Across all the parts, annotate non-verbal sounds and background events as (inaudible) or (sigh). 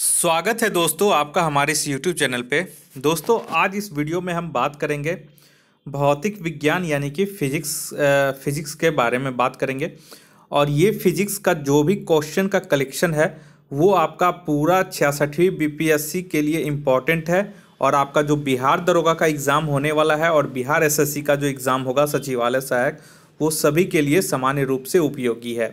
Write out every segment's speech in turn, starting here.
स्वागत है दोस्तों आपका हमारे इस यूट्यूब चैनल पे दोस्तों आज इस वीडियो में हम बात करेंगे भौतिक विज्ञान यानी कि फिजिक्स फिजिक्स के बारे में बात करेंगे और ये फिजिक्स का जो भी क्वेश्चन का कलेक्शन है वो आपका पूरा छियासठवीं बी के लिए इम्पॉर्टेंट है और आपका जो बिहार दरोगा का एग्ज़ाम होने वाला है और बिहार एसएससी का जो एग्ज़ाम होगा सचिवालय सहायक वो सभी के लिए सामान्य रूप से उपयोगी है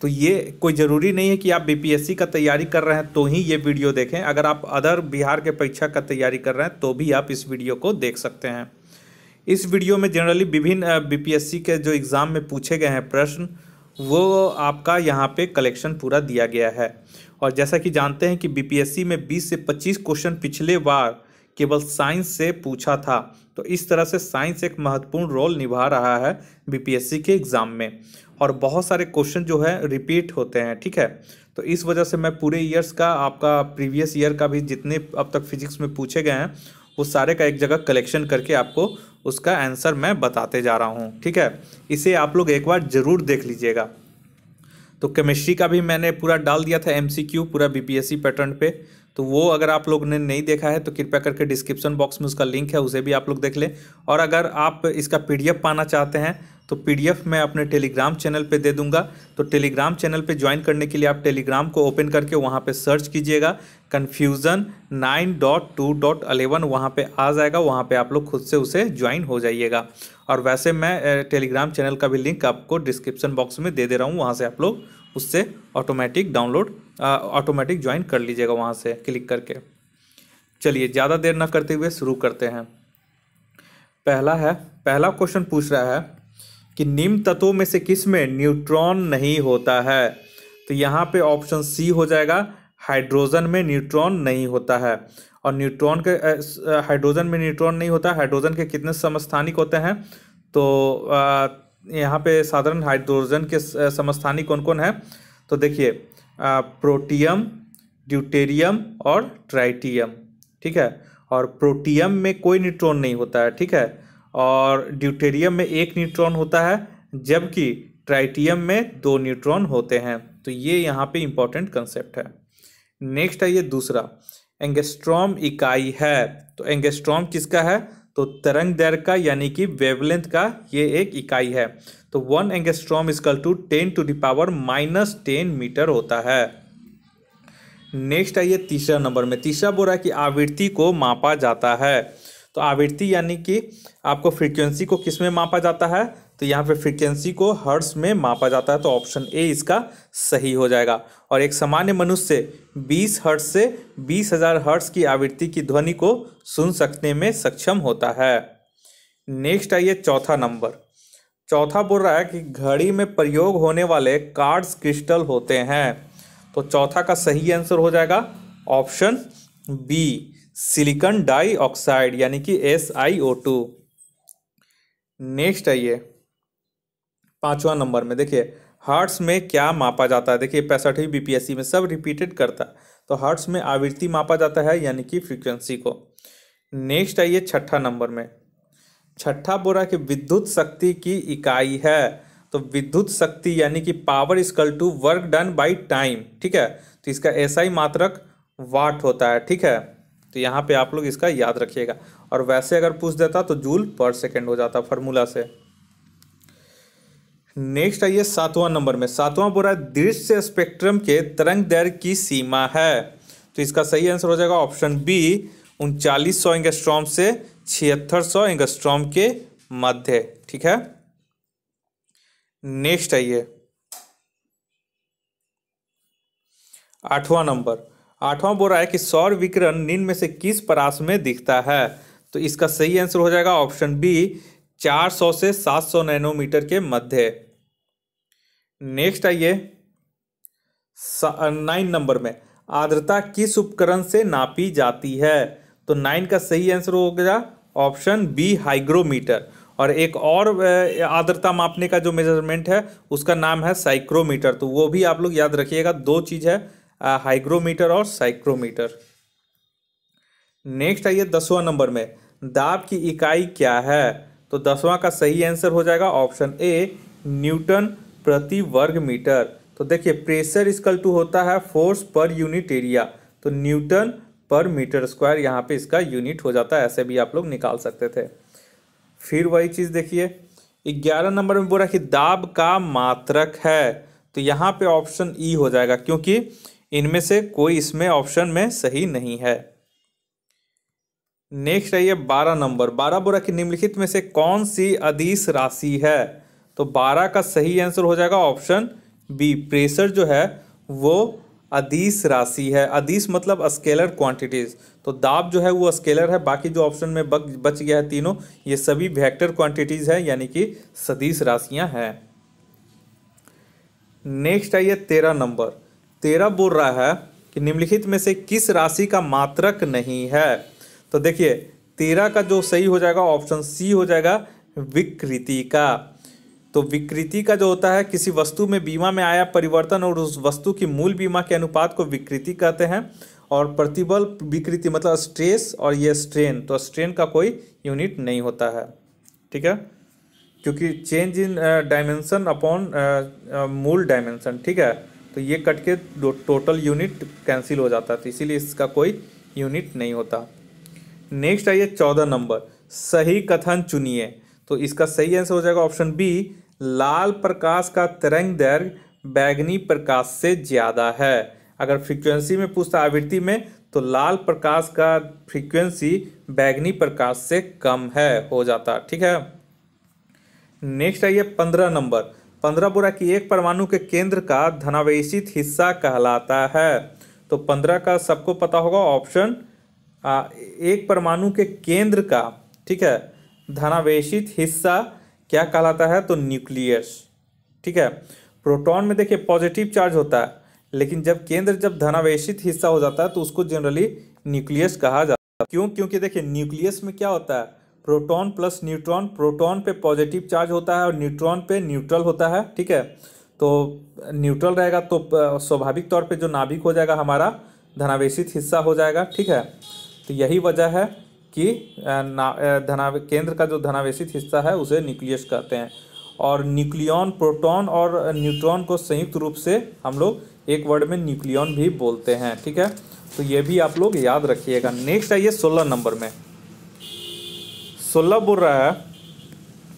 तो ये कोई ज़रूरी नहीं है कि आप बीपीएससी का तैयारी कर रहे हैं तो ही ये वीडियो देखें अगर आप अदर बिहार के परीक्षा का तैयारी कर रहे हैं तो भी आप इस वीडियो को देख सकते हैं इस वीडियो में जनरली विभिन्न बीपीएससी के जो एग्ज़ाम में पूछे गए हैं प्रश्न वो आपका यहाँ पे कलेक्शन पूरा दिया गया है और जैसा कि जानते हैं कि बीपीएससी में 20 से 25 क्वेश्चन पिछले बार केवल साइंस से पूछा था तो इस तरह से साइंस एक महत्वपूर्ण रोल निभा रहा है बीपीएससी के एग्ज़ाम में और बहुत सारे क्वेश्चन जो है रिपीट होते हैं ठीक है तो इस वजह से मैं पूरे ईयर्स का आपका प्रीवियस ईयर का भी जितने अब तक फिजिक्स में पूछे गए हैं वो सारे का एक जगह कलेक्शन करके आपको उसका आंसर मैं बताते जा रहा हूँ ठीक है इसे आप लोग एक बार ज़रूर देख लीजिएगा तो केमिस्ट्री का भी मैंने पूरा डाल दिया था एमसीक्यू पूरा बीपीएससी पैटर्न पे तो वो अगर आप लोग ने नहीं देखा है तो कृपया करके डिस्क्रिप्शन बॉक्स में उसका लिंक है उसे भी आप लोग देख लें और अगर आप इसका पीडीएफ पाना चाहते हैं तो पीडीएफ मैं अपने टेलीग्राम चैनल पे दे दूंगा तो टेलीग्राम चैनल पे ज्वाइन करने के लिए आप टेलीग्राम को ओपन करके वहाँ पे सर्च कीजिएगा confusion nine dot two dot eleven वहाँ पर आ जाएगा वहाँ पे आप लोग खुद से उसे ज्वाइन हो जाइएगा और वैसे मैं टेलीग्राम चैनल का भी लिंक आपको डिस्क्रिप्शन बॉक्स में दे दे रहा हूँ वहाँ से आप लोग उससे ऑटोमेटिक डाउनलोड ऑटोमेटिक ज्वाइन कर लीजिएगा वहाँ से क्लिक करके चलिए ज़्यादा देर ना करते हुए शुरू करते हैं पहला है पहला क्वेश्चन पूछ रहा है कि निम्न तत्वों में से किस में न्यूट्रॉन नहीं होता है तो यहाँ पे ऑप्शन सी हो जाएगा हाइड्रोजन में न्यूट्रॉन नहीं होता है और न्यूट्रॉन के हाइड्रोजन में न्यूट्रॉन नहीं होता हाइड्रोजन के कितने समस्थानिक होते हैं तो आ, यहाँ पे साधारण हाइड्रोजन के समस्थानी कौन कौन है तो देखिए प्रोटियम ड्यूटेरियम और ट्राइटियम ठीक है और प्रोटियम में कोई न्यूट्रॉन नहीं होता है ठीक है और ड्यूटेरियम में एक न्यूट्रॉन होता है जबकि ट्राइटियम में दो न्यूट्रॉन होते हैं तो ये यहाँ पे इम्पॉर्टेंट कंसेप्ट है नेक्स्ट है ये दूसरा एंगेस्ट्रॉम इकाई है तो एंगेस्ट्रॉम किसका है तो तरंग दैर का यानी कि वेवलेंथ का ये एक इकाई है तो one angstrom equal to ten to the power minus ten metre होता है नेक्स्ट आइए तीसरा नंबर में तीसरा बोल रहा है कि आवृत्ति को मापा जाता है तो आवृत्ति यानी कि आपको फ्रीक्वेंसी को किस में मापा जाता है तो यहाँ पे फ्रीक्वेंसी को हर्ट्स में मापा जाता है तो ऑप्शन ए इसका सही हो जाएगा और एक सामान्य मनुष्य 20 हर्ट्स से 20,000 हर्ट्स की आवृत्ति की ध्वनि को सुन सकने में सक्षम होता है नेक्स्ट आइए चौथा नंबर चौथा बोल रहा है कि घड़ी में प्रयोग होने वाले कार्ड्स क्रिस्टल होते हैं तो चौथा का सही आंसर हो जाएगा ऑप्शन बी सिलिकॉन डाइऑक्साइड यानी कि S I O two next आइए पाँचवा नंबर में देखिए हर्ट्स में क्या मापा जाता है देखिए पैंसठवीं बीपीएससी में सब रिपीटेड करता है तो हर्ट्स में आवृत्ति मापा जाता है यानी कि फ्रीक्वेंसी को नेक्स्ट आइए छठा नंबर में छठा बोरा कि विद्युत शक्ति की इकाई है तो विद्युत शक्ति यानी कि power equal to work done by time ठीक है तो इसका ऐसा ही मात्रक वाट होता है ठीक है तो यहाँ पे आप लोग इसका याद रखिएगा और वैसे अगर पूछ देता तो जूल पर सेकेंड हो जाता फार्मूला से नेक्स्ट आइए सातवां नंबर में सातवां बोरा दृश्य स्पेक्ट्रम के तरंग दैर्घ्य की सीमा है तो इसका सही आंसर हो जाएगा ऑप्शन बी उनचालीस सौ एंगस्ट्रॉम से छिहत्तर सौ एंगस्ट्रॉम के मध्य ठीक है नेक्स्ट आइए आठवां नंबर आठवां बोरा है कि सौर विकिरण निम्न में से किस परास में दिखता है तो इसका सही आंसर हो जाएगा ऑप्शन बी 400 से 700 नैनोमीटर के मध्य नेक्स्ट आइए नाइन नंबर में आर्द्रता किस उपकरण से नापी जाती है तो नाइन का सही आंसर हो गया ऑप्शन बी हाइग्रोमीटर और एक और आर्द्रता मापने का जो मेजरमेंट है उसका नाम है साइक्रोमीटर तो वो भी आप लोग याद रखिएगा दो चीज़ है हाइग्रोमीटर और साइक्रोमीटर नेक्स्ट आइए दसवां नंबर में दाब की इकाई क्या है तो दसवां का सही आंसर हो जाएगा ऑप्शन ए न्यूटन प्रति वर्ग मीटर तो देखिए प्रेशर इसकल टू होता है फोर्स पर यूनिट एरिया तो न्यूटन पर मीटर स्क्वायर यहाँ पे इसका यूनिट हो जाता है ऐसे भी आप लोग निकाल सकते थे फिर वही चीज़ देखिए ग्यारह नंबर में बोला कि दाब का मात्रक है तो यहाँ पे ऑप्शन ई e हो जाएगा क्योंकि इनमें से कोई इसमें ऑप्शन में सही नहीं है नेक्स्ट आइए बारह नंबर बारह बोरा कि निम्नलिखित में से कौन सी अधिस राशि है तो बारह का सही आंसर हो जाएगा ऑप्शन बी प्रेशर जो है वो अधीश राशि है अधीश मतलब स्केलर क्वांटिटीज तो दाब जो है वो स्केलर है बाकी जो ऑप्शन में बच गया है तीनों ये सभी वेक्टर क्वांटिटीज है यानी कि सदीश राशियां हैं नेक्स्ट आइए तेरह नंबर तेरह बोल रहा है कि निम्नलिखित में से किस राशि का मात्रक नहीं है तो देखिए तेरह का जो सही हो जाएगा ऑप्शन सी हो जाएगा विकृति का तो विकृति का जो होता है किसी वस्तु में बीमा में आया परिवर्तन और उस वस्तु की मूल बीमा के अनुपात को विकृति कहते हैं और प्रतिबल विकृति मतलब स्ट्रेस और ये स्ट्रेन तो स्ट्रेन का कोई यूनिट नहीं होता है ठीक है क्योंकि चेंज इन डायमेंशन अपॉन मूल डायमेंशन ठीक है तो ये कट के टोटल यूनिट कैंसिल हो जाता है तो इसीलिए इसका कोई यूनिट नहीं होता नेक्स्ट आइए चौदह नंबर सही कथन चुनिए तो इसका सही आंसर हो जाएगा ऑप्शन बी लाल प्रकाश का तरंग दैर्घ्य बैगनी प्रकाश से ज़्यादा है अगर फ्रीक्वेंसी में पूछता आवृत्ति में तो लाल प्रकाश का फ्रीक्वेंसी बैगनी प्रकाश से कम है हो जाता ठीक है नेक्स्ट आइए पंद्रह नंबर पंद्रह बोरा कि एक परमाणु के केंद्र का धनावेशित हिस्सा कहलाता है तो पंद्रह का सबको पता होगा ऑप्शन एक परमाणु के केंद्र का ठीक है धनावेशित हिस्सा क्या कहलाता है तो न्यूक्लियस ठीक है प्रोटॉन में देखिए पॉजिटिव चार्ज होता है लेकिन जब केंद्र जब धनावेशित हिस्सा हो जाता है तो उसको जनरली न्यूक्लियस कहा जाता है क्यों क्योंकि देखिए न्यूक्लियस में क्या होता है प्रोटॉन प्लस न्यूट्रॉन प्रोटॉन पे पॉजिटिव चार्ज होता है और न्यूट्रॉन पे न्यूट्रल होता है ठीक है तो न्यूट्रल रहेगा तो स्वाभाविक तौर पर जो नाभिक हो जाएगा हमारा धनावेशित हिस्सा हो जाएगा ठीक है तो यही वजह है कि धना केंद्र का जो धनावेशित हिस्सा है उसे न्यूक्लियस कहते हैं और न्यूक्लियॉन प्रोटॉन और न्यूट्रॉन को संयुक्त रूप से हम लोग एक वर्ड में न्यूक्लियॉन भी बोलते हैं ठीक है तो ये भी आप लोग याद रखिएगा नेक्स्ट आइए सोलह नंबर में सोलह बोल रहा है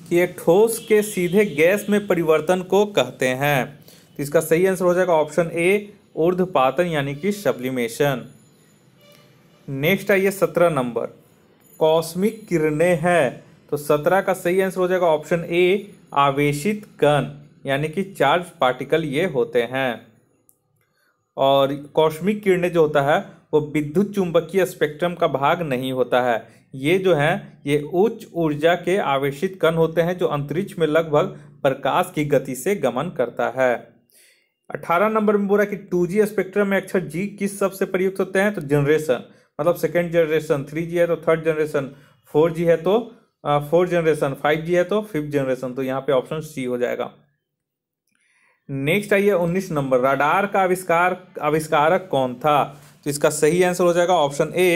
कि एक ठोस के सीधे गैस में परिवर्तन को कहते हैं तो इसका सही आंसर हो जाएगा ऑप्शन ए ऊर्ध यानी कि सब्लिमेशन नेक्स्ट आइए सत्रह नंबर कॉस्मिक किरणें हैं तो सत्रह का सही आंसर हो जाएगा ऑप्शन ए आवेशित कण यानी कि चार्ज पार्टिकल ये होते हैं और कॉस्मिक किरणें जो होता है वो विद्युत चुंबकीय स्पेक्ट्रम का भाग नहीं होता है ये जो है ये उच्च ऊर्जा के आवेशित कण होते हैं जो अंतरिक्ष में लगभग प्रकाश की गति से गमन करता है अठारह नंबर में बोला कि टू जी स्पेक्ट्रम में अक्षर जी किस सबसे प्रयुक्त होते हैं तो जनरेशन मतलब सेकेंड जनरेशन थ्री जी है तो थर्ड जनरेशन फोर जी है तो फोर जनरेशन फाइव जी है तो फिफ्थ जनरेशन तो यहाँ पे ऑप्शन सी हो जाएगा नेक्स्ट आइए उन्नीस नंबर राडार का आविष्कार आविष्कारक कौन था तो इसका सही आंसर हो जाएगा ऑप्शन ए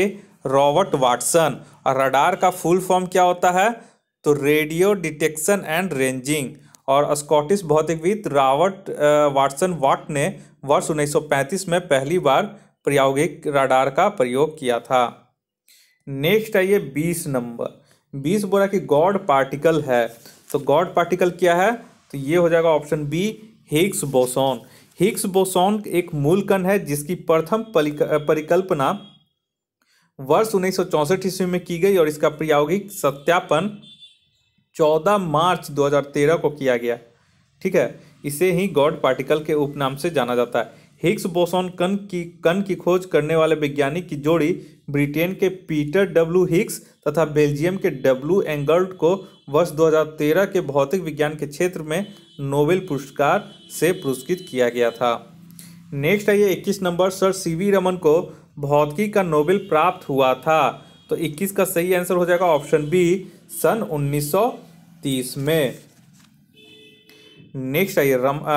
रॉबर्ट वाटसन और रडार का फुल फॉर्म क्या होता है तो रेडियो डिटेक्शन एंड रेंजिंग और स्कॉटिश भौतिकविद रॉबर्ट uh, वाटसन वाट ने वर्ष 1935 में पहली बार प्रायोगिक राडार का प्रयोग किया था नेक्स्ट आइए बीस नंबर बीस बोला कि गॉड पार्टिकल है तो गॉड पार्टिकल क्या है तो ये हो जाएगा option B Higgs boson Higgs boson एक मूल कण है जिसकी प्रथम परिकल्पना वर्ष उन्नीस ईस्वी में की गई और इसका प्रायोगिक सत्यापन 14 मार्च 2013 को किया गया ठीक है इसे ही गॉड पार्टिकल के उपनाम से जाना जाता है हिग्स बोसॉन कण की कण की खोज करने वाले वैज्ञानिक की जोड़ी ब्रिटेन के पीटर डब्ल्यू हिग्स तथा बेल्जियम के डब्ल्यू एंगल्ट को वर्ष 2013 के भौतिक विज्ञान के क्षेत्र में नोबेल पुरस्कार से पुरस्कृत किया गया था नेक्स्ट आइए 21 इक्कीस number sir C V Raman को भौतिकी का नोबेल प्राप्त हुआ था तो 21 का सही आंसर हो जाएगा ऑप्शन बी सन उन्नीस में नेक्स्ट आइए रम आ,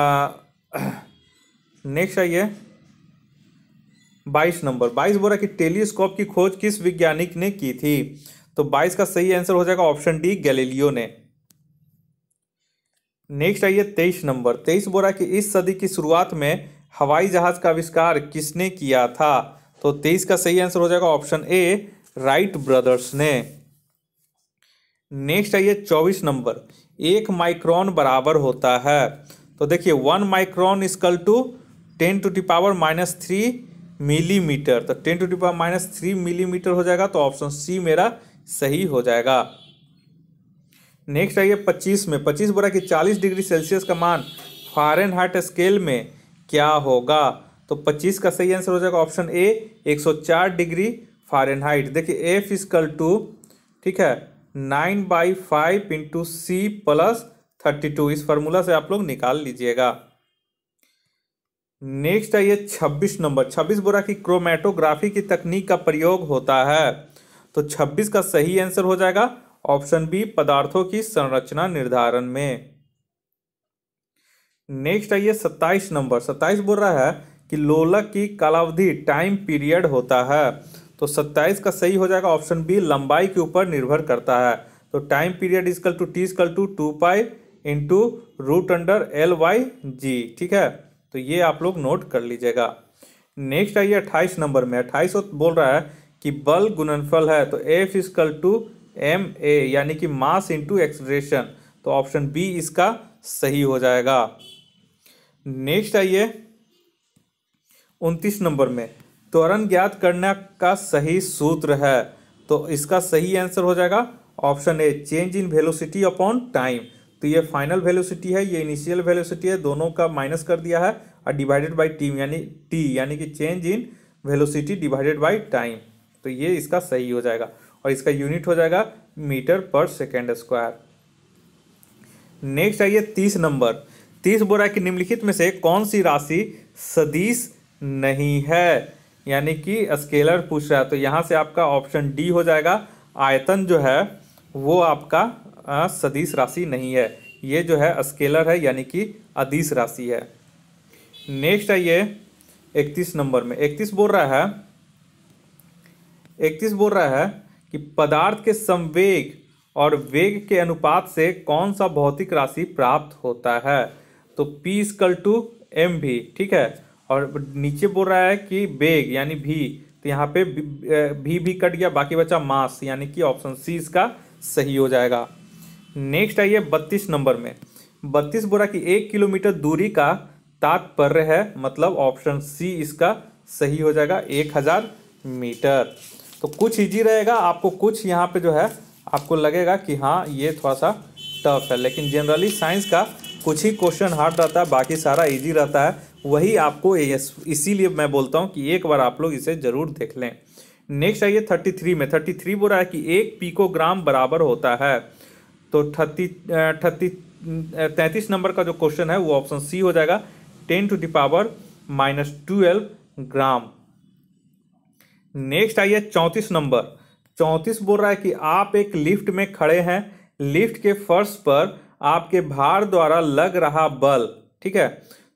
नेक्स्ट आइए बाईस नंबर बाईस बोला कि टेलीस्कोप की खोज किस वैज्ञानिक ने की थी तो बाईस का सही आंसर हो जाएगा ऑप्शन डी गैलीलियो ने नेक्स्ट आइए तेईस नंबर तेईस बोला कि इस सदी की शुरुआत में हवाई जहाज का आविष्कार किसने किया था तो तेईस का सही आंसर हो जाएगा ऑप्शन ए राइट ब्रदर्स ने नेक्स्ट आइए चौबीस नंबर एक माइक्रॉन बराबर होता है तो देखिए one micron equal to ten to the power minus three millimetre तो ten to the power minus three millimetre हो जाएगा तो ऑप्शन सी मेरा सही हो जाएगा नेक्स्ट आइए पच्चीस में पच्चीस बोला कि चालीस डिग्री सेल्सियस का मान फॉरन हार्ट स्केल में क्या होगा तो पच्चीस का सही आंसर हो जाएगा ऑप्शन ए चार डिग्री हाइट देखिए एफ इजकल टू ठीक है nine by five into C plus thirty two इस फार्मूला से आप लोग निकाल लीजिएगा नेक्स्ट आइए ये 26 नंबर 26 बोरा की क्रोमेटोग्राफी की तकनीक का प्रयोग होता है तो 26 का सही आंसर हो जाएगा ऑप्शन बी पदार्थों की संरचना निर्धारण में नेक्स्ट आइए ये 27 नंबर 27 बोल रहा है कि लोलक की कालावधि टाइम पीरियड होता है तो 27 का सही हो जाएगा ऑप्शन बी लंबाई के ऊपर निर्भर करता है तो time period is equal to T is equal to two pi into root under L by G ठीक है तो ये आप लोग नोट कर लीजिएगा नेक्स्ट आइए अट्ठाईस नंबर में अट्ठाईस बोल रहा है कि बल गुणनफल है तो F is equal to M A यानी कि मास इंटू एक्सप्रेशन तो ऑप्शन बी इसका सही हो जाएगा नेक्स्ट आइए उनतीस नंबर में त्वरण ज्ञात करने का सही सूत्र है तो इसका सही आंसर हो जाएगा option A change in velocity upon time तो ये फाइनल वेलोसिटी है ये इनिशियल वेलोसिटी है दोनों का माइनस कर दिया है और डिवाइडेड बाई टीम यानी टी यानी कि change in velocity divided by time तो ये इसका सही हो जाएगा और इसका यूनिट हो जाएगा मीटर पर सेकेंड स्क्वायर नेक्स्ट आइए तीस नंबर तीस बोरा कि निम्नलिखित में से कौन सी राशि सदीश नहीं है यानी कि स्केलर पूछ रहा है तो यहाँ से आपका ऑप्शन डी हो जाएगा आयतन जो है वो आपका सदीश राशि नहीं है ये जो है स्केलर है यानी कि अधिस राशि है नेक्स्ट है ये इकतीस नंबर में इकतीस बोल रहा है इकतीस बोल रहा है कि पदार्थ के संवेग और वेग के अनुपात से कौन सा भौतिक राशि प्राप्त होता है तो पी स्कल टू एम भी ठीक है और नीचे बोल रहा है कि वेग यानी भी तो यहाँ पे भी भी कट गया बाकी बचा मास यानी कि ऑप्शन सी इसका सही हो जाएगा नेक्स्ट आइए बत्तीस नंबर में बत्तीस बोरा की एक किलोमीटर दूरी का तात्पर्य है मतलब ऑप्शन सी इसका सही हो जाएगा एक हज़ार मीटर तो कुछ इजी रहेगा आपको कुछ यहाँ पे जो है आपको लगेगा कि हाँ ये थोड़ा सा टफ है लेकिन जनरली साइंस का कुछ ही क्वेश्चन हार्ड रहता है बाकी सारा इजी रहता है वही आपको इसीलिए मैं बोलता हूँ कि एक बार आप लोग इसे ज़रूर देख लें नेक्स्ट आइए थर्टी थ्री में थर्टी थ्री बोला है कि एक पीकोग्राम बराबर होता है तो थर्टी थर्टी तैंतीस नंबर का जो क्वेश्चन है वो ऑप्शन सी हो जाएगा ten to the power minus twelve gram next आइए चौंतीस नंबर चौंतीस बोल रहा है कि आप एक लिफ्ट में खड़े हैं लिफ्ट के फर्श पर आपके भार द्वारा लग रहा बल ठीक है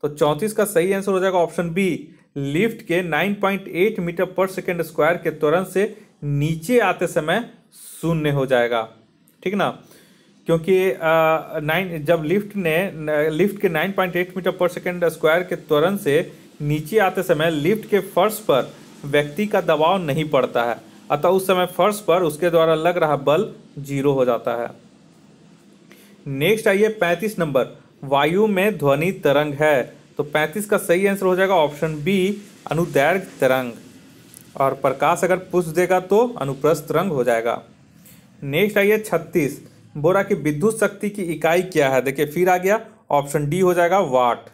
तो चौंतीस का सही आंसर हो जाएगा ऑप्शन बी लिफ्ट के 9.8 मीटर पर सेकेंड स्क्वायर के त्वरण से नीचे आते समय शून्य हो जाएगा ठीक ना क्योंकि नाइन जब लिफ्ट ने लिफ्ट के 9.8 मीटर पर सेकेंड स्क्वायर के त्वरण से नीचे आते समय लिफ्ट के फर्श पर व्यक्ति का दबाव नहीं पड़ता है अतः उस समय फर्श पर उसके द्वारा लग रहा बल जीरो हो जाता है नेक्स्ट आइए पैंतीस नंबर वायु में ध्वनि तरंग है तो पैंतीस का सही आंसर हो जाएगा ऑप्शन बी अनुदैर्घ तरंग और प्रकाश अगर पुष्ट देगा तो अनुप्रस्थ तरंग हो जाएगा नेक्स्ट आइए छत्तीस बोरा की विद्युत शक्ति की इकाई क्या है देखिए फिर आ गया ऑप्शन डी हो जाएगा वाट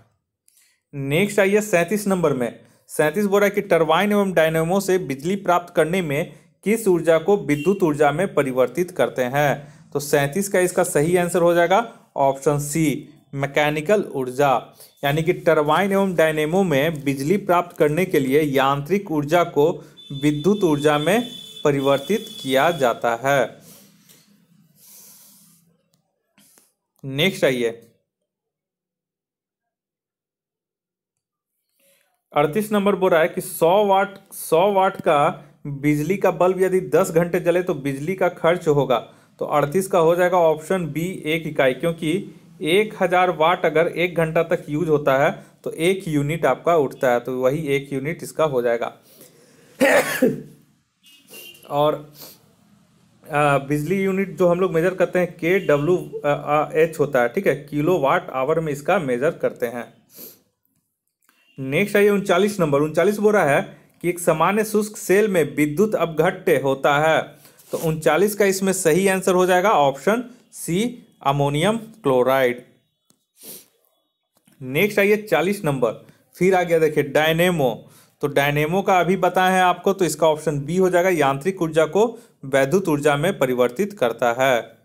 नेक्स्ट आइए सैंतीस नंबर में सैंतीस बोरा की टर्बाइन एवं डायनेमो से बिजली प्राप्त करने में किस ऊर्जा को विद्युत ऊर्जा में परिवर्तित करते हैं तो सैंतीस का इसका सही आंसर हो जाएगा ऑप्शन सी मैकेनिकल ऊर्जा यानी कि टर्बाइन एवं डायनेमो में बिजली प्राप्त करने के लिए यांत्रिक ऊर्जा को विद्युत ऊर्जा में परिवर्तित किया जाता है नेक्स्ट आइए अड़तीस नंबर बोल रहा है कि 100 वाट 100 वाट का बिजली का बल्ब यदि 10 घंटे जले तो बिजली का खर्च होगा तो 38 का हो जाएगा ऑप्शन बी एक इकाई क्योंकि एक हज़ार वाट अगर एक घंटा तक यूज होता है तो एक यूनिट आपका उठता है तो वही एक यूनिट इसका हो जाएगा (coughs) और बिजली यूनिट जो हम लोग मेजर करते हैं के डब्ल्यू एच होता है ठीक है किलो वाट आवर में इसका मेजर करते हैं नेक्स्ट आइए उनचालीस नंबर उनचालीस रहा है कि एक सामान्य शुष्क सेल में विद्युत अपघट्य होता है तो उनचालीस का इसमें सही आंसर हो जाएगा option C ammonium chloride next आइए चालीस नंबर फिर आ गया देखिए डायनेमो तो डायनेमो का अभी बताए हैं आपको तो इसका ऑप्शन बी हो जाएगा यांत्रिक ऊर्जा को वैद्युत ऊर्जा में परिवर्तित करता है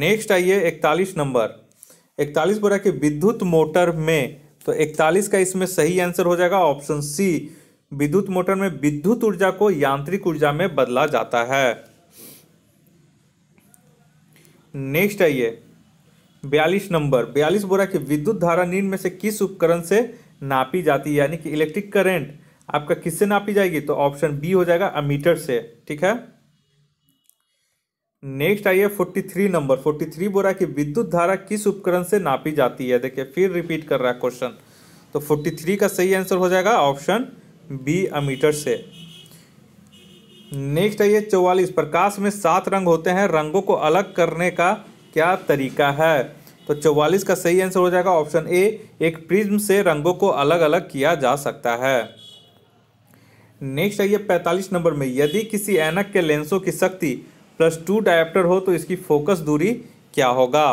नेक्स्ट आइए इकतालीस नंबर इकतालीस बोला कि विद्युत मोटर में तो इकतालीस का इसमें सही आंसर हो जाएगा ऑप्शन सी विद्युत मोटर में विद्युत ऊर्जा को यांत्रिक ऊर्जा में बदला जाता है नेक्स्ट आइए बयालीस नंबर बयालीस बोरा कि विद्युत धारा नींद में से किस उपकरण से नापी जाती है यानी कि इलेक्ट्रिक करंट आपका किससे नापी जाएगी तो ऑप्शन बी हो जाएगा अमीटर से ठीक है नेक्स्ट आइए 43 नंबर 43 बोल रहा है कि विद्युत धारा किस उपकरण से नापी जाती है देखिए फिर रिपीट कर रहा है क्वेश्चन तो 43 का सही आंसर हो जाएगा ऑप्शन बी अमीटर से नेक्स्ट आइए 44 प्रकाश में सात रंग होते हैं रंगों को अलग करने का क्या तरीका है तो 44 का सही आंसर हो जाएगा ऑप्शन ए एक प्रिज्म से रंगों को अलग अलग किया जा सकता है नेक्स्ट आइए पैंतालीस नंबर में यदि किसी एनक के लेंसों की शक्ति प्लस टू डायप्टर हो तो इसकी फोकस दूरी क्या होगा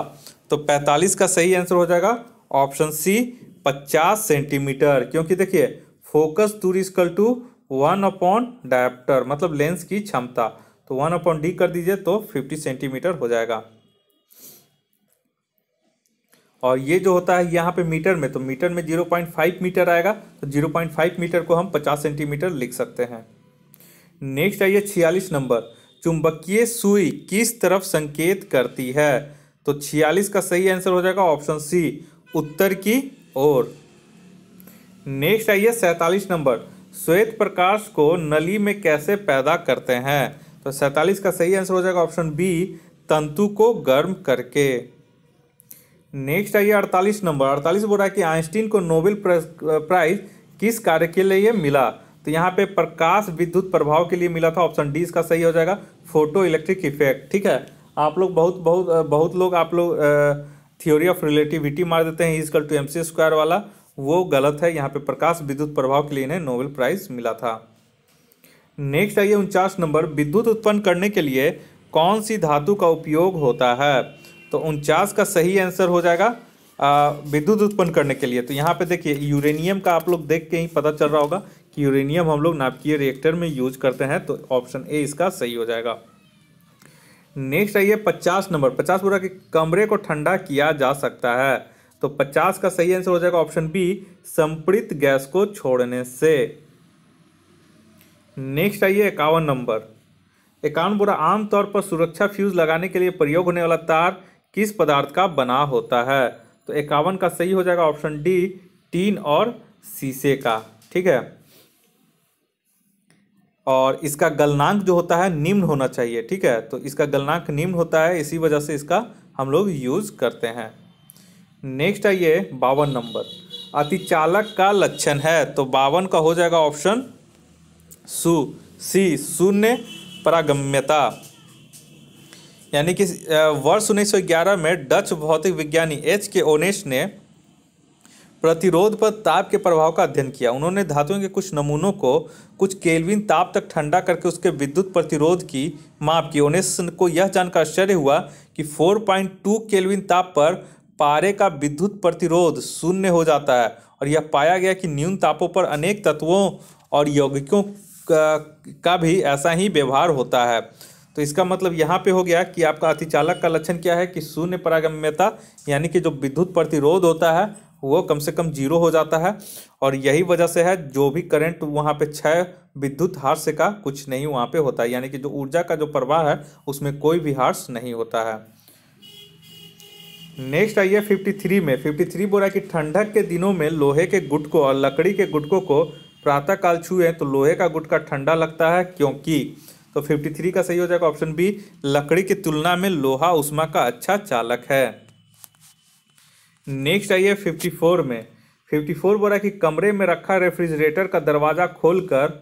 तो पैंतालीस का सही आंसर हो जाएगा ऑप्शन सी पचास सेंटीमीटर क्योंकि देखिए फोकस दूरी is equal to one upon dioptre मतलब लेंस की क्षमता तो वन अपॉन डी कर दीजिए तो फिफ्टी सेंटीमीटर हो जाएगा और ये जो होता है यहाँ पे मीटर में तो मीटर में 0.5 मीटर आएगा तो 0.5 मीटर को हम 50 सेंटीमीटर लिख सकते हैं नेक्स्ट आइए छियालीस नंबर चुंबकीय सुई किस तरफ संकेत करती है तो छियालीस का सही आंसर हो जाएगा ऑप्शन सी उत्तर की ओर नेक्स्ट आइए सैतालीस नंबर श्वेत प्रकाश को नली में कैसे पैदा करते हैं तो सैतालीस का सही आंसर हो जाएगा ऑप्शन बी तंतु को गर्म करके नेक्स्ट आइए अड़तालीस नंबर अड़तालीस बोल रहा है कि आइंस्टीन को नोबेल प्राइज किस कार्य के लिए मिला तो यहाँ पे प्रकाश विद्युत प्रभाव के लिए मिला था ऑप्शन डी इसका सही हो जाएगा फोटो इलेक्ट्रिक इफेक्ट ठीक है आप लोग बहुत बहुत बहुत लोग आप लोग थ्योरी ऑफ रिलेटिविटी मार देते हैं is equal to M C square वाला वो गलत है यहाँ पे प्रकाश विद्युत प्रभाव के लिए इन्हें नोबेल प्राइज मिला था नेक्स्ट आइए उनचास नंबर विद्युत उत्पन्न करने के लिए कौन सी धातु का उपयोग होता है तो उनचास का सही आंसर हो जाएगा विद्युत उत्पन्न करने के लिए तो यहाँ पे देखिए यूरेनियम का आप लोग देख के ही पता चल रहा होगा कि यूरेनियम हम लोग नापकीय रिएक्टर में यूज करते हैं तो ऑप्शन ए इसका सही हो जाएगा नेक्स्ट आइए पचास नंबर पचास बोला कि कमरे को ठंडा किया जा सकता है तो पचास का सही आंसर हो जाएगा ऑप्शन बी संपृत गैस को छोड़ने से नेक्स्ट आइए इक्यावन नंबर इक्यावन बोरा आमतौर पर सुरक्षा फ्यूज लगाने के लिए प्रयोग होने वाला तार किस पदार्थ का बना होता है तो इक्यावन का सही हो जाएगा ऑप्शन डी टीन और शीशे का ठीक है और इसका गलनांक जो होता है निम्न होना चाहिए ठीक है तो इसका गलनांक निम्न होता है इसी वजह से इसका हम लोग यूज़ करते हैं नेक्स्ट आइए बावन नंबर अतिचालक का लक्षण है तो बावन का हो जाएगा ऑप्शन सु सी शून्य परागम्यता यानी कि वर्ष 1911 में डच भौतिक विज्ञानी एच के ओनेश ने प्रतिरोध पर ताप के प्रभाव का अध्ययन किया उन्होंने धातुओं के कुछ नमूनों को कुछ केल्विन ताप तक ठंडा करके उसके विद्युत प्रतिरोध की माप की ओनेस को यह जानकर आश्चर्य हुआ कि 4.2 केल्विन ताप पर पारे का विद्युत प्रतिरोध शून्य हो जाता है और यह पाया गया कि न्यून तापों पर अनेक तत्वों और यौगिकों का भी ऐसा ही व्यवहार होता है तो इसका मतलब यहाँ पे हो गया कि आपका अतिचालक का लक्षण क्या है कि शून्य परागम्यता यानी कि जो विद्युत प्रतिरोध होता है वो कम से कम जीरो हो जाता है और यही वजह से है जो भी करंट वहाँ पे क्षय विद्युत हार्स का कुछ नहीं वहाँ पे होता है यानी कि जो ऊर्जा का जो प्रवाह है उसमें कोई भी हार्स नहीं होता है नेक्स्ट आइए 53 में 53 बोला कि ठंडक के दिनों में लोहे के गुटकों और लकड़ी के गुटकों को प्रातःकाल छूए तो लोहे का गुटका ठंडा लगता है क्योंकि तो 53 का सही हो जाएगा ऑप्शन बी लकड़ी की तुलना में लोहा उष्मा का अच्छा चालक है नेक्स्ट आइए 54 में 54 बोला कि कमरे में रखा रेफ्रिजरेटर का दरवाज़ा खोलकर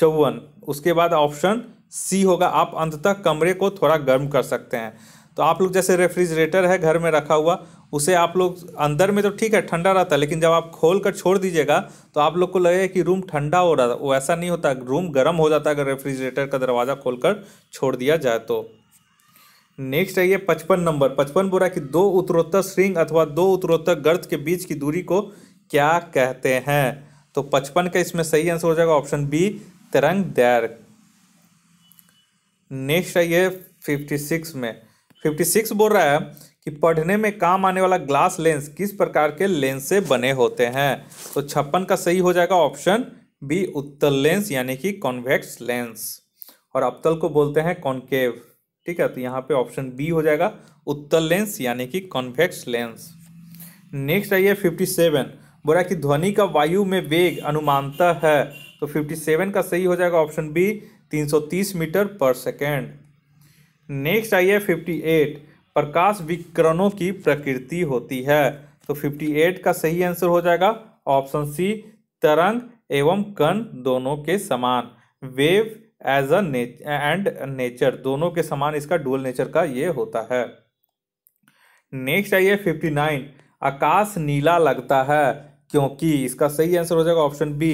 चौवन उसके बाद ऑप्शन सी होगा आप अंततः कमरे को थोड़ा गर्म कर सकते हैं तो आप लोग जैसे रेफ्रिजरेटर है घर में रखा हुआ उसे आप लोग अंदर में तो ठीक है ठंडा रहता है लेकिन जब आप खोल कर छोड़ दीजिएगा तो आप लोग को लगेगा कि रूम ठंडा हो रहा था वो ऐसा नहीं होता रूम गर्म हो जाता है अगर रेफ्रिजरेटर का दरवाज़ा खोल कर छोड़ दिया जाए तो नेक्स्ट है ये पचपन नंबर पचपन बोरा कि दो उत्तरोत्तर श्रृंग अथवा दो उत्तरोत्तर गर्द के बीच की दूरी को क्या कहते हैं तो पचपन का इसमें सही आंसर हो जाएगा ऑप्शन बी तिरंग दैर नेक्स्ट है ये फिफ्टी सिक्स में फिफ्टी सिक्स बोल रहा है कि पढ़ने में काम आने वाला ग्लास लेंस किस प्रकार के लेंस से बने होते हैं तो छप्पन का सही हो जाएगा ऑप्शन बी उत्तल लेंस यानी कि कॉन्वेक्स लेंस और अबतल को बोलते हैं कॉन्केव ठीक है तो यहाँ पे ऑप्शन बी हो जाएगा उत्तल लेंस यानी कि कॉन्वेक्स लेंस नेक्स्ट आइए फिफ्टी सेवन बोला कि ध्वनि का वायु में वेग अनुमानता है तो फिफ्टी सेवन का सही हो जाएगा ऑप्शन बी तीन सौ तीस मीटर पर सेकेंड नेक्स्ट आई है फिफ्टी एट प्रकाश विकरणों की प्रकृति होती है तो फिफ्टी एट का सही आंसर हो जाएगा ऑप्शन सी तरंग एवं कण दोनों के समान wave as a and nature दोनों के समान इसका डुअल नेचर का ये होता है नेक्स्ट आइए फिफ्टी नाइन आकाश नीला लगता है क्योंकि इसका सही आंसर हो जाएगा ऑप्शन बी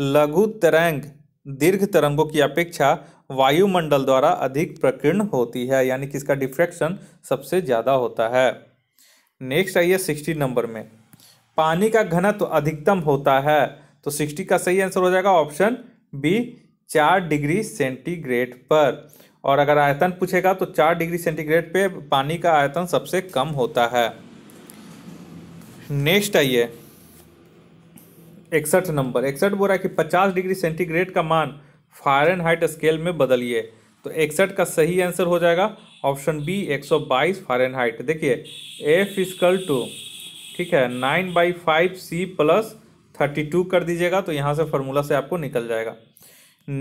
लघु तरंग दीर्घ तरंगों की अपेक्षा वायुमंडल द्वारा अधिक प्रकीर्ण होती है यानी कि इसका डिफ्रैक्शन सबसे ज़्यादा होता है नेक्स्ट आइए सिक्सटी नंबर में पानी का घनत्व तो अधिकतम होता है तो सिक्सटी का सही आंसर हो जाएगा ऑप्शन बी चार डिग्री सेंटीग्रेड पर और अगर आयतन पूछेगा तो चार डिग्री सेंटीग्रेड पे पानी का आयतन सबसे कम होता है नेक्स्ट आइए इकसठ नंबर इकसठ बोल रहा है कि पचास डिग्री सेंटीग्रेड का मान फारन हाइट स्केल में बदलिए तो इकसठ का सही आंसर हो जाएगा ऑप्शन बी एक सौ बाईस फारन हाइट देखिए एफ इसकल टू ठीक है nine by five C plus thirty two कर दीजिएगा तो यहाँ से फार्मूला से आपको निकल जाएगा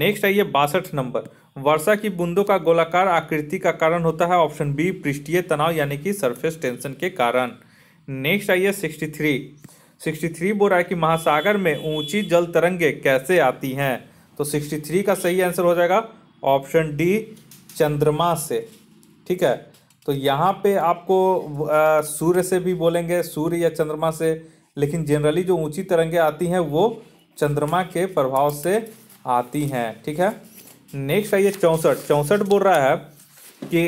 नेक्स्ट आइए बासठ नंबर वर्षा की बूंदों का गोलाकार आकृति का कारण होता है ऑप्शन बी पृष्ठीय तनाव यानी कि सरफेस टेंशन के कारण नेक्स्ट आइए सिक्सटी थ्री 63 है कि महासागर में ऊंची जल तरंगे कैसे आती हैं तो 63 का सही आंसर हो जाएगा ऑप्शन डी चंद्रमा से ठीक है तो यहाँ पे आपको सूर्य से भी बोलेंगे सूर्य या चंद्रमा से लेकिन जनरली जो ऊंची तरंगे आती हैं वो चंद्रमा के प्रभाव से आती हैं ठीक है नेक्स्ट आइए चौंसठ चौंसठ बोल रहा है कि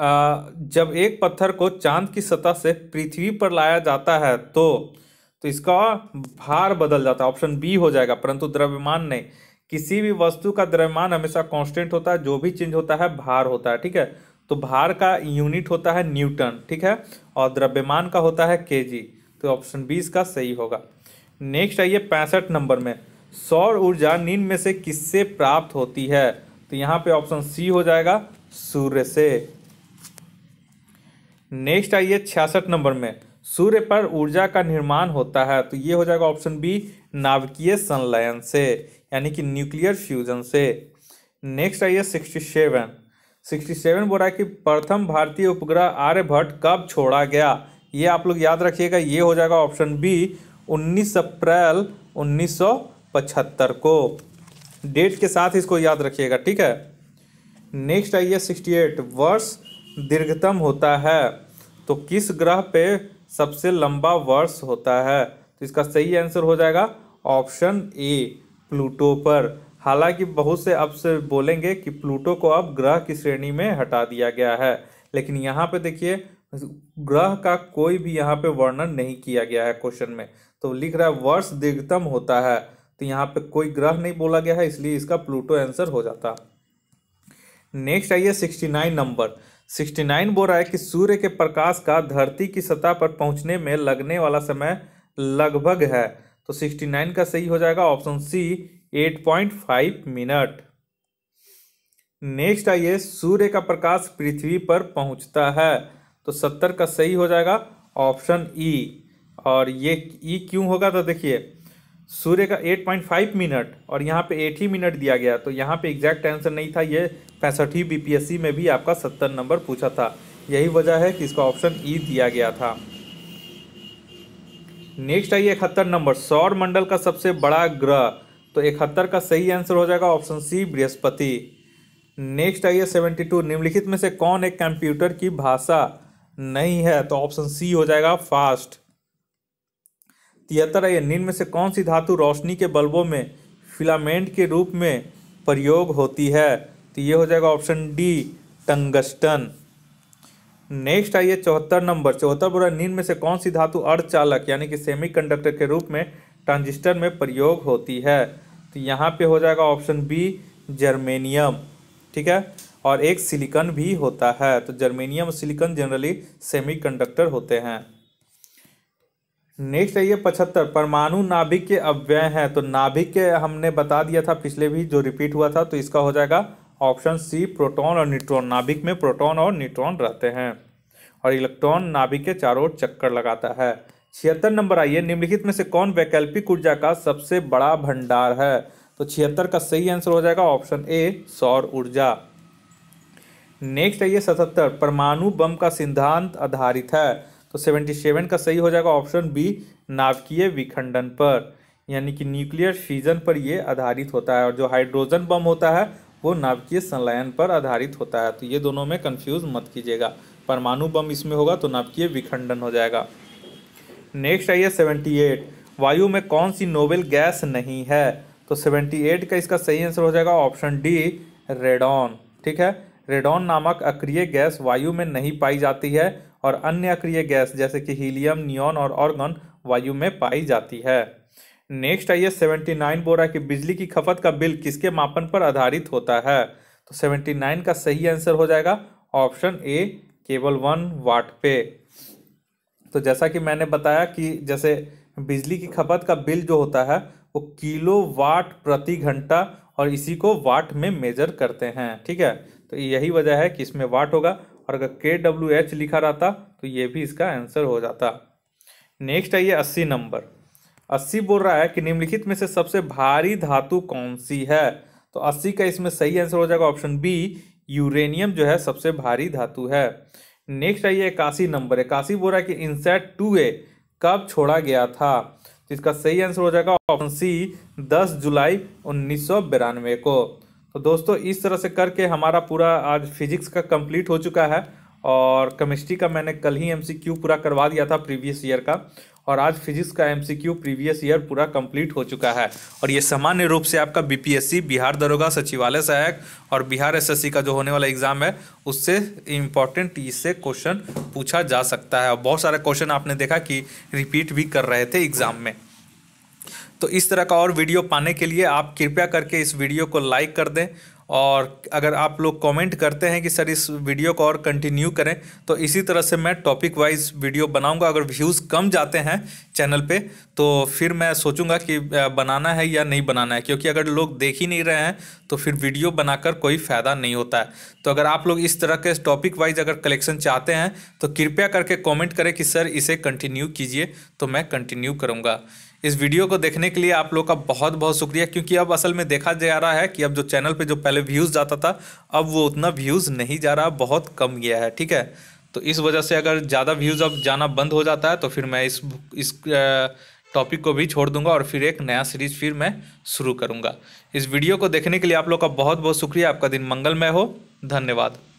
जब एक पत्थर को चांद की सतह से पृथ्वी पर लाया जाता है तो तो इसका भार बदल जाता है ऑप्शन बी हो जाएगा परंतु द्रव्यमान नहीं किसी भी वस्तु का द्रव्यमान हमेशा कांस्टेंट होता है जो भी चेंज होता है भार होता है ठीक है तो भार का यूनिट होता है न्यूटन ठीक है और द्रव्यमान का होता है के तो ऑप्शन बी इसका सही होगा नेक्स्ट आइए पैंसठ नंबर में सौर ऊर्जा नींद में से किससे प्राप्त होती है तो यहाँ पे ऑप्शन सी हो जाएगा सूर्य से नेक्स्ट आइए छियासठ नंबर में सूर्य पर ऊर्जा का निर्माण होता है तो ये हो जाएगा ऑप्शन बी नाभिकीय संलयन से यानी कि न्यूक्लियर फ्यूजन से नेक्स्ट आइए सिक्सटी सेवन सिक्सटी सेवन बोला कि प्रथम भारतीय उपग्रह आर्यभट्ट कब छोड़ा गया ये आप लोग याद रखिएगा ये हो जाएगा ऑप्शन बी उन्नीस अप्रैल उन्नीस को डेट के साथ इसको याद रखिएगा ठीक है नेक्स्ट आइए सिक्सटी वर्ष दीर्घतम होता है तो किस ग्रह पे सबसे लंबा वर्ष होता है तो इसका सही आंसर हो जाएगा ऑप्शन ए प्लूटो पर हालांकि बहुत से अब से बोलेंगे कि प्लूटो को अब ग्रह की श्रेणी में हटा दिया गया है लेकिन यहाँ पे देखिए ग्रह का कोई भी यहाँ पे वर्णन नहीं किया गया है क्वेश्चन में तो लिख रहा है वर्ष दीर्घतम होता है तो यहाँ पे कोई ग्रह नहीं बोला गया है इसलिए इसका प्लूटो आंसर हो जाता नेक्स्ट आइए सिक्सटी नाइन नंबर 69 बोल रहा है कि सूर्य के प्रकाश का धरती की सतह पर पहुंचने में लगने वाला समय लगभग है तो 69 का सही हो जाएगा ऑप्शन सी 8.5 मिनट नेक्स्ट आइए सूर्य का प्रकाश पृथ्वी पर पहुंचता है तो 70 का सही हो जाएगा ऑप्शन ई e. और ये ई e क्यों होगा तो देखिए सूर्य का 8.5 मिनट और यहाँ पे 8 ही मिनट दिया गया तो यहाँ पे एग्जैक्ट आंसर नहीं था ये पैंसठवीं बीपीएससी में भी आपका सत्तर नंबर पूछा था यही वजह है कि इसका ऑप्शन ई e दिया गया था नेक्स्ट आइए इकहत्तर नंबर सौर मंडल का सबसे बड़ा ग्रह तो इकहत्तर का सही आंसर हो जाएगा ऑप्शन सी बृहस्पति नेक्स्ट आइए सेवेंटी टू निम्नलिखित में से कौन एक कंप्यूटर की भाषा नहीं है तो ऑप्शन सी हो जाएगा फास्ट तिहत्तर आइए निम्न में से कौन सी धातु रोशनी के बल्बों में फिलामेंट के रूप में प्रयोग होती है तो ये हो जाएगा ऑप्शन डी टंगस्टन नेक्स्ट आइए चौहत्तर नंबर चौहत्तर बोरा निम्न में से कौन सी धातु अर्धचालक यानी कि सेमीकंडक्टर के रूप में ट्रांजिस्टर में प्रयोग होती है तो यहाँ पे हो जाएगा ऑप्शन बी जर्मेनियम ठीक है और एक सिलिकन भी होता है तो जर्मेनियम और सिलिकन जनरली सेमीकंडक्टर होते हैं नेक्स्ट आइए पचहत्तर परमाणु नाभिक के अव्यय हैं तो नाभिक के हमने बता दिया था पिछले भी जो रिपीट हुआ था तो इसका हो जाएगा ऑप्शन सी प्रोटॉन और न्यूट्रॉन नाभिक में प्रोटॉन और न्यूट्रॉन रहते हैं और इलेक्ट्रॉन नाभिक के चारों चक्कर लगाता है छिहत्तर नंबर आइए निम्नलिखित में से कौन वैकल्पिक ऊर्जा का सबसे बड़ा भंडार है तो छिहत्तर का सही आंसर हो जाएगा ऑप्शन ए सौर ऊर्जा नेक्स्ट आइए सतहत्तर परमाणु बम का सिद्धांत आधारित है तो 77 का सही हो जाएगा ऑप्शन बी नाभिकीय विखंडन पर यानी कि न्यूक्लियर फीजन पर ये आधारित होता है और जो हाइड्रोजन बम होता है वो नाभिकीय संलयन पर आधारित होता है तो ये दोनों में कंफ्यूज मत कीजिएगा परमाणु बम इसमें होगा तो नाभिकीय विखंडन हो जाएगा नेक्स्ट आइए सेवेंटी एट वायु में कौन सी नोबेल गैस नहीं है तो सेवेंटी एट का इसका सही आंसर हो जाएगा ऑप्शन डी रेडॉन ठीक है रेडॉन नामक अक्रिय गैस वायु में नहीं पाई जाती है और अन्य अक्रिय गैस जैसे कि हीलियम नियॉन और ऑर्गन वायु में पाई जाती है नेक्स्ट आइए सेवेंटी नाइन बोरा कि बिजली की खपत का बिल किसके मापन पर आधारित होता है तो सेवेंटी नाइन का सही आंसर हो जाएगा ऑप्शन ए केबल वन वाट पे तो जैसा कि मैंने बताया कि जैसे बिजली की खपत का बिल जो होता है वो किलो वाट प्रति घंटा और इसी को वाट में मेजर करते हैं ठीक है तो यही वजह है कि इसमें वाट होगा और अगर के डब्ल्यू एच लिखा रहता तो ये भी इसका आंसर हो जाता नेक्स्ट आइए अस्सी नंबर अस्सी बोल रहा है कि निम्नलिखित में से सबसे भारी धातु कौन सी है तो अस्सी का इसमें सही आंसर हो जाएगा ऑप्शन बी यूरेनियम जो है सबसे भारी धातु है नेक्स्ट आइए इक्यासी नंबर इक्यासी बोल रहा है कि इंसेट टू ए कब छोड़ा गया था तो इसका सही आंसर हो जाएगा ऑप्शन सी दस जुलाई उन्नीस को तो दोस्तों इस तरह से करके हमारा पूरा आज फिजिक्स का कंप्लीट हो चुका है और केमिस्ट्री का मैंने कल ही एमसीक्यू पूरा करवा दिया था प्रीवियस ईयर का और आज फिजिक्स का एमसीक्यू प्रीवियस ईयर पूरा कंप्लीट हो चुका है और ये सामान्य रूप से आपका बीपीएससी बिहार दरोगा सचिवालय सहायक और बिहार एसएससी का जो होने वाला एग्जाम है उससे इम्पॉर्टेंट इससे क्वेश्चन पूछा जा सकता है और बहुत सारे क्वेश्चन आपने देखा कि रिपीट भी कर रहे थे एग्जाम में तो इस तरह का और वीडियो पाने के लिए आप कृपया करके इस वीडियो को लाइक कर दें और अगर आप लोग कमेंट करते हैं कि सर इस वीडियो को और कंटिन्यू करें तो इसी तरह से मैं टॉपिक वाइज वीडियो बनाऊंगा अगर व्यूज़ कम जाते हैं चैनल पे तो फिर मैं सोचूंगा कि बनाना है या नहीं बनाना है क्योंकि अगर लोग देख ही नहीं रहे हैं तो फिर वीडियो बनाकर कोई फ़ायदा नहीं होता है तो अगर आप लोग इस तरह के टॉपिक वाइज अगर कलेक्शन चाहते हैं तो कृपया करके कॉमेंट करें कि सर इसे कंटिन्यू कीजिए तो मैं कंटिन्यू करूँगा इस वीडियो को देखने के लिए आप लोग का बहुत बहुत शुक्रिया क्योंकि अब असल में देखा जा रहा है कि अब जो चैनल पे जो पहले व्यूज़ जाता था अब वो उतना व्यूज़ नहीं जा रहा बहुत कम गया है ठीक है तो इस वजह से अगर ज़्यादा व्यूज़ अब जाना बंद हो जाता है तो फिर मैं इस इस टॉपिक को भी छोड़ दूंगा और फिर एक नया सीरीज फिर मैं शुरू करूँगा इस वीडियो को देखने के लिए आप लोग का बहुत बहुत शुक्रिया आपका दिन मंगलमय हो धन्यवाद